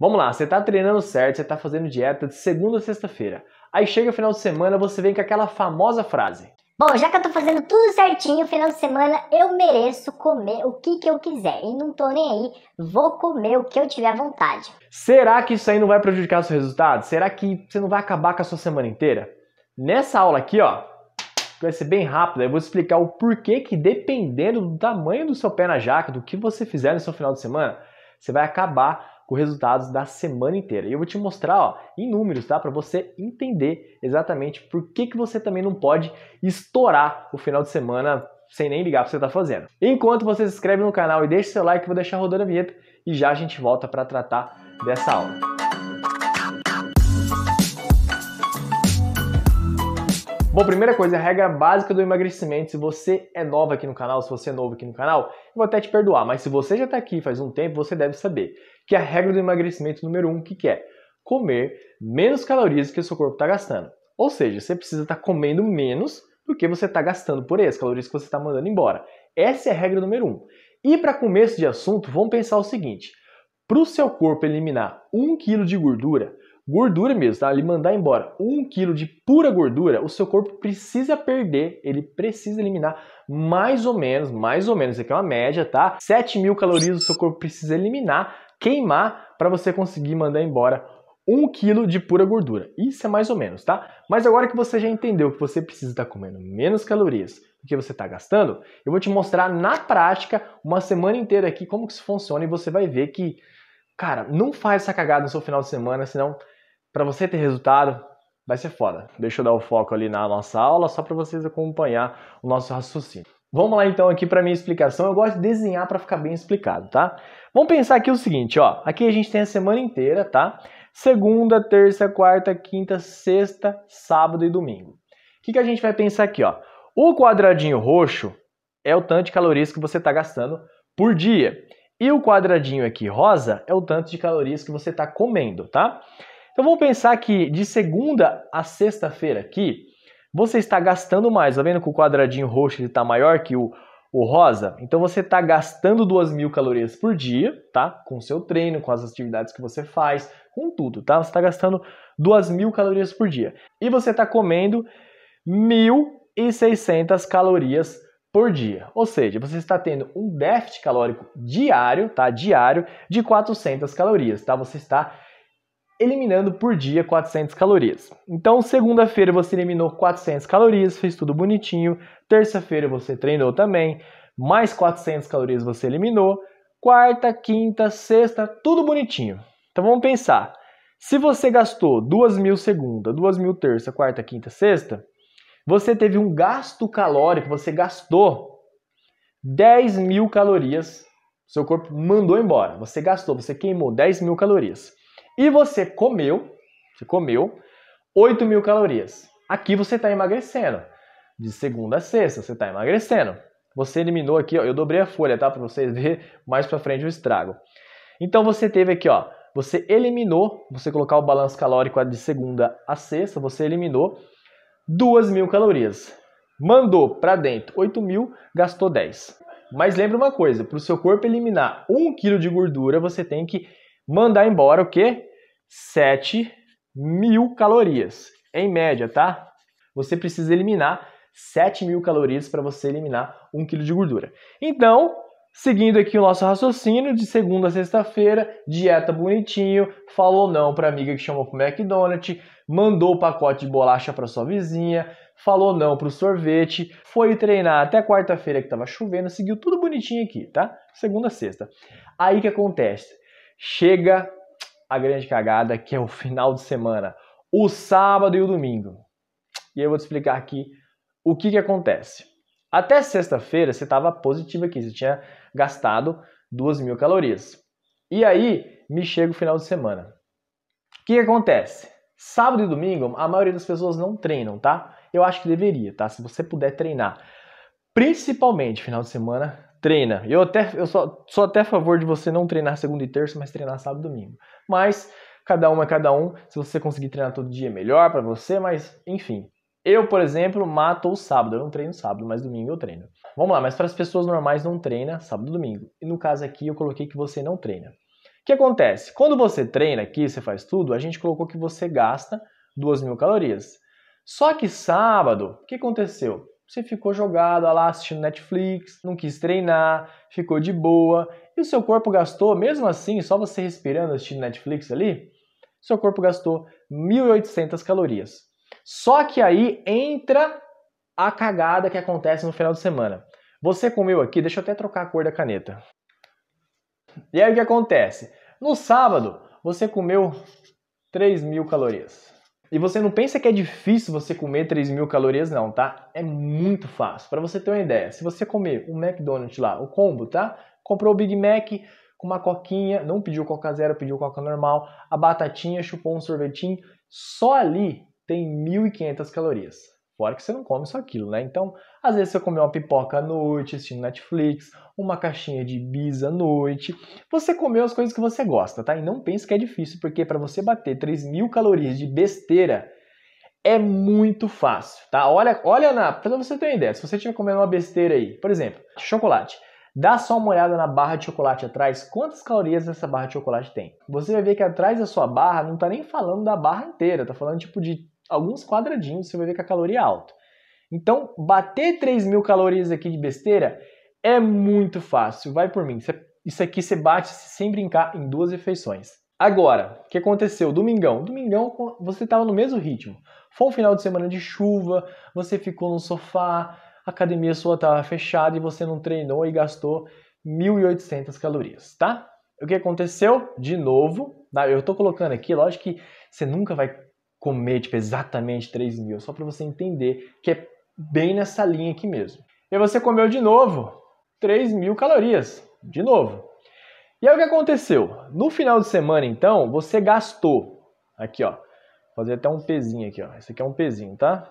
Vamos lá, você está treinando certo, você está fazendo dieta de segunda a sexta-feira. Aí chega o final de semana, você vem com aquela famosa frase. Bom, já que eu tô fazendo tudo certinho, final de semana eu mereço comer o que, que eu quiser e não tô nem aí, vou comer o que eu tiver à vontade. Será que isso aí não vai prejudicar seu resultado? Será que você não vai acabar com a sua semana inteira? Nessa aula aqui, ó, que vai ser bem rápida, eu vou explicar o porquê que dependendo do tamanho do seu pé na jaca, do que você fizer no seu final de semana, você vai acabar com resultados da semana inteira. E eu vou te mostrar ó, em números, tá? Para você entender exatamente por que, que você também não pode estourar o final de semana sem nem ligar para o que você está fazendo. Enquanto você se inscreve no canal e deixa seu like, eu vou deixar rodando a vinheta e já a gente volta para tratar dessa aula. Bom, primeira coisa, a regra básica do emagrecimento, se você é nova aqui no canal, se você é novo aqui no canal, eu vou até te perdoar, mas se você já está aqui faz um tempo, você deve saber que a regra do emagrecimento número um, que, que é? Comer menos calorias que o seu corpo está gastando. Ou seja, você precisa estar tá comendo menos do que você está gastando por aí, as calorias que você está mandando embora. Essa é a regra número um. E para começo de assunto, vamos pensar o seguinte: para o seu corpo eliminar 1 kg de gordura, gordura mesmo, tá? Ele mandar embora um quilo de pura gordura, o seu corpo precisa perder, ele precisa eliminar mais ou menos, mais ou menos, isso aqui é uma média, tá? 7 mil calorias o seu corpo precisa eliminar, queimar, para você conseguir mandar embora um quilo de pura gordura. Isso é mais ou menos, tá? Mas agora que você já entendeu que você precisa estar tá comendo menos calorias do que você está gastando, eu vou te mostrar na prática, uma semana inteira aqui, como que isso funciona e você vai ver que, cara, não faz essa cagada no seu final de semana, senão para você ter resultado, vai ser foda. Deixa eu dar o foco ali na nossa aula só para vocês acompanhar o nosso raciocínio. Vamos lá então aqui para minha explicação. Eu gosto de desenhar para ficar bem explicado, tá? Vamos pensar aqui o seguinte, ó. Aqui a gente tem a semana inteira, tá? Segunda, terça, quarta, quinta, sexta, sábado e domingo. O que, que a gente vai pensar aqui, ó? O quadradinho roxo é o tanto de calorias que você está gastando por dia. E o quadradinho aqui rosa é o tanto de calorias que você está comendo, tá? Então vamos pensar que de segunda a sexta-feira aqui, você está gastando mais. Está vendo que o quadradinho roxo está maior que o, o rosa? Então você está gastando 2 mil calorias por dia, tá? Com o seu treino, com as atividades que você faz, com tudo, tá? Você está gastando 2 mil calorias por dia. E você está comendo 1.600 calorias por dia. Ou seja, você está tendo um déficit calórico diário, tá? Diário de 400 calorias, tá? Você está eliminando por dia 400 calorias. Então, segunda-feira você eliminou 400 calorias, fez tudo bonitinho. Terça-feira você treinou também, mais 400 calorias você eliminou. Quarta, quinta, sexta, tudo bonitinho. Então vamos pensar. Se você gastou 2.000 segunda, 2.000 terça, quarta, quinta, sexta, você teve um gasto calórico, você gastou 10 mil calorias, seu corpo mandou embora. Você gastou, você queimou 10 mil calorias. E você comeu, você comeu 8 mil calorias. Aqui você está emagrecendo. De segunda a sexta, você está emagrecendo. Você eliminou aqui, ó, eu dobrei a folha, tá? Para vocês verem mais para frente o estrago. Então você teve aqui, ó, você eliminou, você colocar o balanço calórico de segunda a sexta, você eliminou 2 mil calorias. Mandou para dentro 8 mil, gastou 10. Mas lembra uma coisa, para o seu corpo eliminar 1 kg de gordura, você tem que mandar embora o quê? 7 mil calorias, em média, tá? Você precisa eliminar 7 mil calorias para você eliminar 1 quilo de gordura. Então, seguindo aqui o nosso raciocínio, de segunda a sexta-feira, dieta bonitinho, falou não para amiga que chamou para McDonald's, mandou o pacote de bolacha para sua vizinha, falou não para o sorvete, foi treinar até quarta-feira que estava chovendo, seguiu tudo bonitinho aqui, tá? Segunda a sexta. Aí que acontece? Chega a grande cagada, que é o final de semana, o sábado e o domingo. E eu vou te explicar aqui o que, que acontece. Até sexta-feira você estava positivo aqui, você tinha gastado 2 mil calorias. E aí me chega o final de semana. O que, que acontece? Sábado e domingo a maioria das pessoas não treinam, tá? Eu acho que deveria, tá? Se você puder treinar. Principalmente final de semana, treina. Eu até eu sou, sou até a favor de você não treinar segunda e terça, mas treinar sábado e domingo. Mas cada um é cada um. Se você conseguir treinar todo dia, é melhor para você, mas enfim. Eu, por exemplo, mato o sábado. Eu não treino sábado, mas domingo eu treino. Vamos lá, mas para as pessoas normais não treina sábado e domingo. E no caso aqui eu coloquei que você não treina. O que acontece? Quando você treina aqui, você faz tudo, a gente colocou que você gasta 2 mil calorias. Só que sábado, o que aconteceu? Você ficou jogado lá assistindo Netflix, não quis treinar, ficou de boa, e o seu corpo gastou, mesmo assim, só você respirando assistindo Netflix ali, seu corpo gastou 1.800 calorias. Só que aí entra a cagada que acontece no final de semana. Você comeu aqui, deixa eu até trocar a cor da caneta. E aí o que acontece? No sábado, você comeu 3.000 calorias. E você não pensa que é difícil você comer 3 mil calorias, não, tá? É muito fácil. Para você ter uma ideia, se você comer um McDonald's lá, o combo, tá? Comprou o Big Mac com uma coquinha, não pediu coca zero, pediu coca normal, a batatinha, chupou um sorvetinho, só ali tem 1.500 calorias. Fora que você não come só aquilo, né? Então, às vezes você come uma pipoca à noite, assistindo Netflix, uma caixinha de bis à noite. Você comeu as coisas que você gosta, tá? E não pense que é difícil, porque para você bater 3 mil calorias de besteira é muito fácil, tá? Olha, olha na. Pra você ter uma ideia, se você estiver comendo uma besteira aí, por exemplo, chocolate. Dá só uma olhada na barra de chocolate atrás, quantas calorias essa barra de chocolate tem. Você vai ver que atrás da sua barra não tá nem falando da barra inteira, tá falando tipo de alguns quadradinhos, você vai ver que a caloria é alta. Então, bater 3 mil calorias aqui de besteira é muito fácil, vai por mim. Isso aqui você bate sem brincar em duas refeições. Agora, o que aconteceu? Domingão. Domingão você estava no mesmo ritmo. Foi um final de semana de chuva, você ficou no sofá, a academia sua estava fechada e você não treinou e gastou 1.800 calorias, tá? O que aconteceu? De novo, eu estou colocando aqui, lógico que você nunca vai comer tipo, exatamente 3 mil, só para você entender que é bem nessa linha aqui mesmo. E você comeu de novo 3 mil calorias, de novo. E aí o que aconteceu? No final de semana, então, você gastou, aqui ó, vou fazer até um pezinho aqui ó, esse aqui é um pezinho, tá?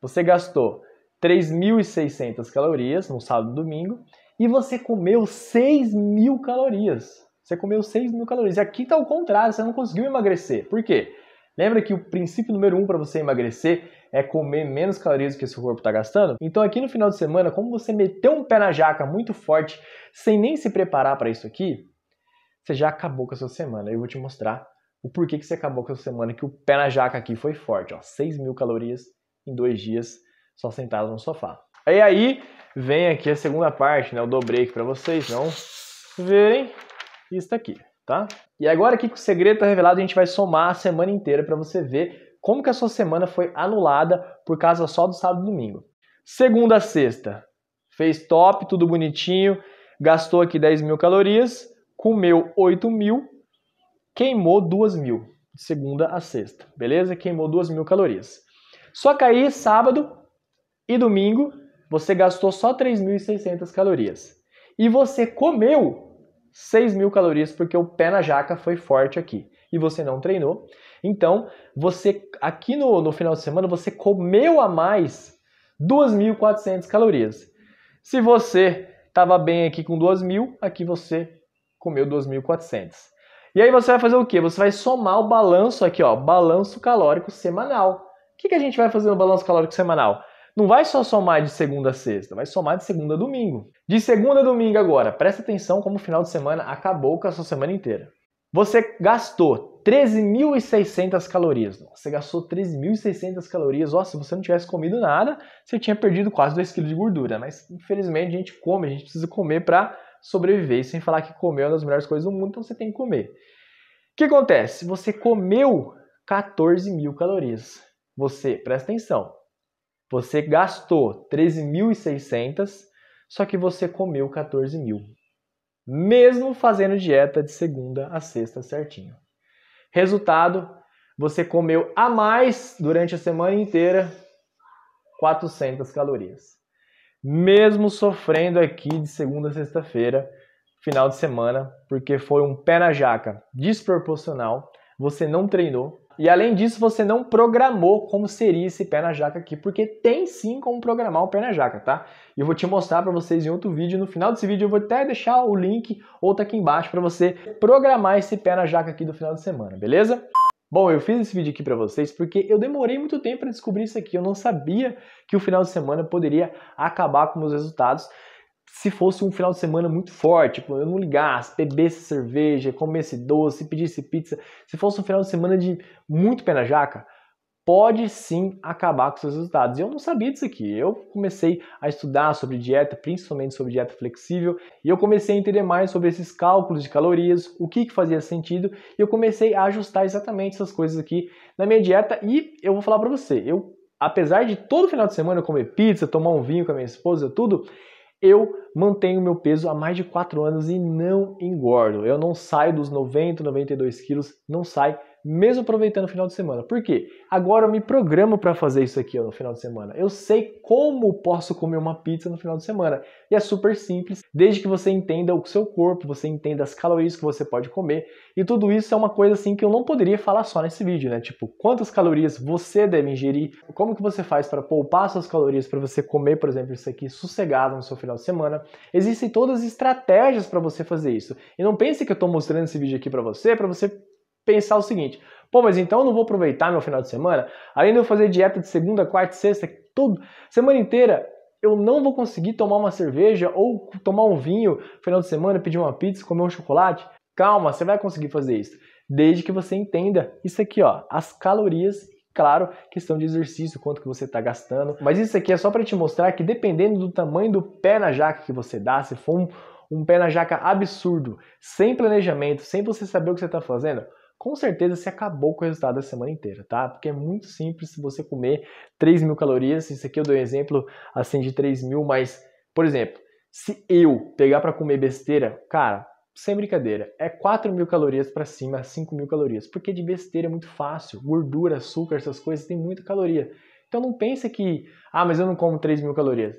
Você gastou 3.600 calorias no sábado e domingo e você comeu 6 mil calorias. Você comeu 6 mil calorias. E aqui está o contrário, você não conseguiu emagrecer. Por quê? Lembra que o princípio número um para você emagrecer é comer menos calorias do que seu corpo está gastando? Então aqui no final de semana, como você meteu um pé na jaca muito forte, sem nem se preparar para isso aqui, você já acabou com a sua semana. Eu vou te mostrar o porquê que você acabou com a sua semana, que o pé na jaca aqui foi forte, ó, 6 mil calorias em dois dias, só sentado no sofá. E aí vem aqui a segunda parte, né? Eu dobrei aqui para vocês não verem. Isso aqui tá? E agora aqui que o segredo está revelado, a gente vai somar a semana inteira para você ver como que a sua semana foi anulada por causa só do sábado e domingo. Segunda a sexta, fez top, tudo bonitinho, gastou aqui 10 mil calorias, comeu 8 mil, queimou 2 mil, de segunda a sexta, beleza? Queimou 2 mil calorias. Só que aí, sábado e domingo, você gastou só 3.600 calorias. E você comeu 6 mil calorias porque o pé na jaca foi forte aqui e você não treinou. Então, você aqui no, no final de semana você comeu a mais 2.400 calorias. Se você estava bem aqui com 2.000, aqui você comeu 2.400. E aí você vai fazer o que Você vai somar o balanço aqui, ó, balanço calórico semanal. O que, que a gente vai fazer no balanço calórico semanal? não vai só somar de segunda a sexta, vai somar de segunda a domingo. De segunda a domingo agora, presta atenção como o final de semana acabou com a sua semana inteira. Você gastou 13.600 calorias. Você gastou 13.600 calorias. Ó, se você não tivesse comido nada, você tinha perdido quase 2 kg de gordura. Mas infelizmente a gente come, a gente precisa comer para sobreviver. E sem falar que comer é uma das melhores coisas do mundo, então você tem que comer. O que acontece? Você comeu 14 mil calorias. Você, presta atenção, você gastou 13.600, só que você comeu 14.000. Mesmo fazendo dieta de segunda a sexta certinho. Resultado, você comeu a mais durante a semana inteira 400 calorias. Mesmo sofrendo aqui de segunda a sexta-feira, final de semana, porque foi um pé na jaca desproporcional, você não treinou, e além disso, você não programou como seria esse pé na jaca aqui, porque tem sim como programar o pé na jaca, tá? E eu vou te mostrar para vocês em outro vídeo. No final desse vídeo eu vou até deixar o link ou tá aqui embaixo para você programar esse pé na jaca aqui do final de semana, beleza? Bom, eu fiz esse vídeo aqui para vocês porque eu demorei muito tempo para descobrir isso aqui. Eu não sabia que o final de semana poderia acabar com os resultados se fosse um final de semana muito forte, tipo, eu não ligasse, bebesse cerveja, comesse doce, pedisse pizza, se fosse um final de semana de muito pé na jaca, pode sim acabar com seus resultados. E eu não sabia disso aqui. Eu comecei a estudar sobre dieta, principalmente sobre dieta flexível, e eu comecei a entender mais sobre esses cálculos de calorias, o que, que fazia sentido, e eu comecei a ajustar exatamente essas coisas aqui na minha dieta. E eu vou falar para você, eu apesar de todo final de semana eu comer pizza, tomar um vinho com a minha esposa, tudo, eu mantenho meu peso há mais de 4 anos e não engordo. Eu não saio dos 90, 92 quilos, não saio mesmo aproveitando o final de semana. Por quê? Agora eu me programo para fazer isso aqui ó, no final de semana. Eu sei como posso comer uma pizza no final de semana. E é super simples, desde que você entenda o seu corpo, você entenda as calorias que você pode comer. E tudo isso é uma coisa assim que eu não poderia falar só nesse vídeo, né? Tipo, quantas calorias você deve ingerir, como que você faz para poupar suas calorias para você comer, por exemplo, isso aqui sossegado no seu final de semana. Existem todas as estratégias para você fazer isso. E não pense que eu estou mostrando esse vídeo aqui para você, para você pensar o seguinte: pô, mas então eu não vou aproveitar meu final de semana? Além de eu fazer dieta de segunda, quarta e sexta, tudo, semana inteira, eu não vou conseguir tomar uma cerveja ou tomar um vinho no final de semana, pedir uma pizza, comer um chocolate? Calma, você vai conseguir fazer isso. Desde que você entenda isso aqui, ó, as calorias claro, questão de exercício, quanto que você está gastando. Mas isso aqui é só para te mostrar que dependendo do tamanho do pé na jaca que você dá, se for um, um pé na jaca absurdo, sem planejamento, sem você saber o que você está fazendo, com certeza você acabou com o resultado da semana inteira, tá? Porque é muito simples você comer 3 mil calorias. Assim, isso aqui eu dou um exemplo assim de 3 mil, mas, por exemplo, se eu pegar para comer besteira, cara, sem brincadeira, é 4 mil calorias para cima, 5 mil calorias. Porque de besteira é muito fácil. Gordura, açúcar, essas coisas tem muita caloria. Então não pense que, ah, mas eu não como 3 mil calorias.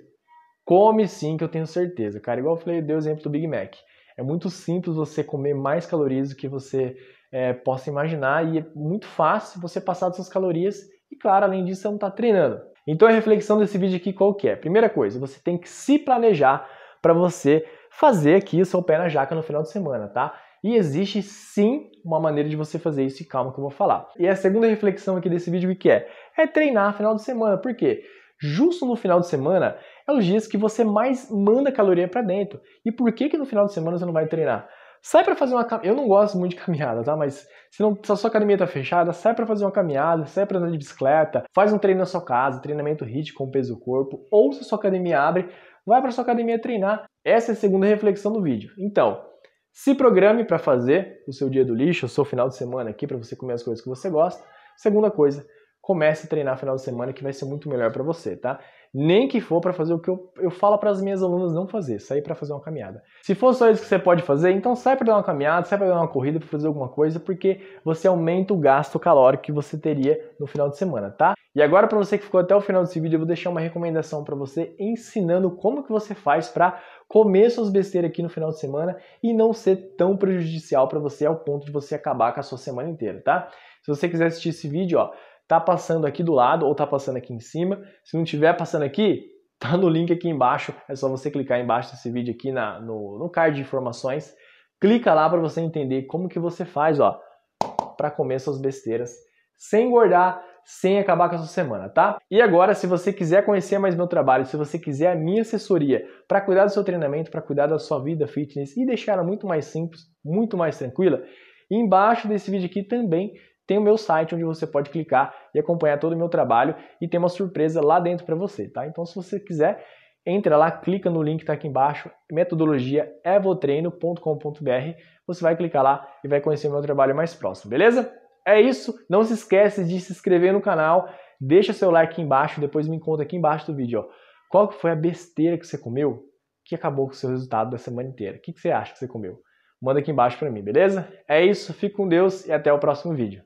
Come sim, que eu tenho certeza, cara. Igual eu falei, eu dei o exemplo do Big Mac. É muito simples você comer mais calorias do que você é, possa imaginar e é muito fácil você passar dessas suas calorias e, claro, além disso, você não está treinando. Então a reflexão desse vídeo aqui qual que é? Primeira coisa, você tem que se planejar para você fazer aqui o seu pé na jaca no final de semana, tá? E existe sim uma maneira de você fazer isso e calma que eu vou falar. E a segunda reflexão aqui desse vídeo que é? É treinar final de semana. Por quê? Justo no final de semana é os dias que você mais manda caloria para dentro. E por que que no final de semana você não vai treinar? Sai para fazer uma caminhada. Eu não gosto muito de caminhada, tá? Mas se, não, se a sua academia tá fechada, sai para fazer uma caminhada, sai para andar de bicicleta, faz um treino na sua casa, treinamento HIIT com peso corpo, ou se a sua academia abre, vai para sua academia treinar. Essa é a segunda reflexão do vídeo. Então, se programe para fazer o seu dia do lixo, o seu final de semana aqui para você comer as coisas que você gosta. Segunda coisa, comece a treinar final de semana que vai ser muito melhor para você, tá? nem que for para fazer o que eu, eu falo para as minhas alunas não fazer, sair para fazer uma caminhada. Se for só isso que você pode fazer, então sai para dar uma caminhada, sai para dar uma corrida, para fazer alguma coisa, porque você aumenta o gasto calórico que você teria no final de semana, tá? E agora para você que ficou até o final desse vídeo, eu vou deixar uma recomendação para você ensinando como que você faz para comer suas besteiras aqui no final de semana e não ser tão prejudicial para você ao ponto de você acabar com a sua semana inteira, tá? Se você quiser assistir esse vídeo, ó, tá passando aqui do lado ou tá passando aqui em cima. Se não tiver passando aqui, tá no link aqui embaixo. É só você clicar embaixo desse vídeo aqui na, no, no card de informações. Clica lá para você entender como que você faz, ó, para comer suas besteiras sem engordar, sem acabar com a sua semana, tá? E agora, se você quiser conhecer mais meu trabalho, se você quiser a minha assessoria para cuidar do seu treinamento, para cuidar da sua vida fitness e deixar ela muito mais simples, muito mais tranquila, embaixo desse vídeo aqui também tem o meu site onde você pode clicar e acompanhar todo o meu trabalho e tem uma surpresa lá dentro para você, tá? Então se você quiser, entra lá, clica no link que tá aqui embaixo, metodologia evotreino.com.br, você vai clicar lá e vai conhecer o meu trabalho mais próximo, beleza? É isso, não se esquece de se inscrever no canal, deixa seu like aqui embaixo, depois me conta aqui embaixo do vídeo, ó. Qual foi a besteira que você comeu que acabou com o seu resultado da semana inteira? O que você acha que você comeu? Manda aqui embaixo para mim, beleza? É isso, fique com Deus e até o próximo vídeo.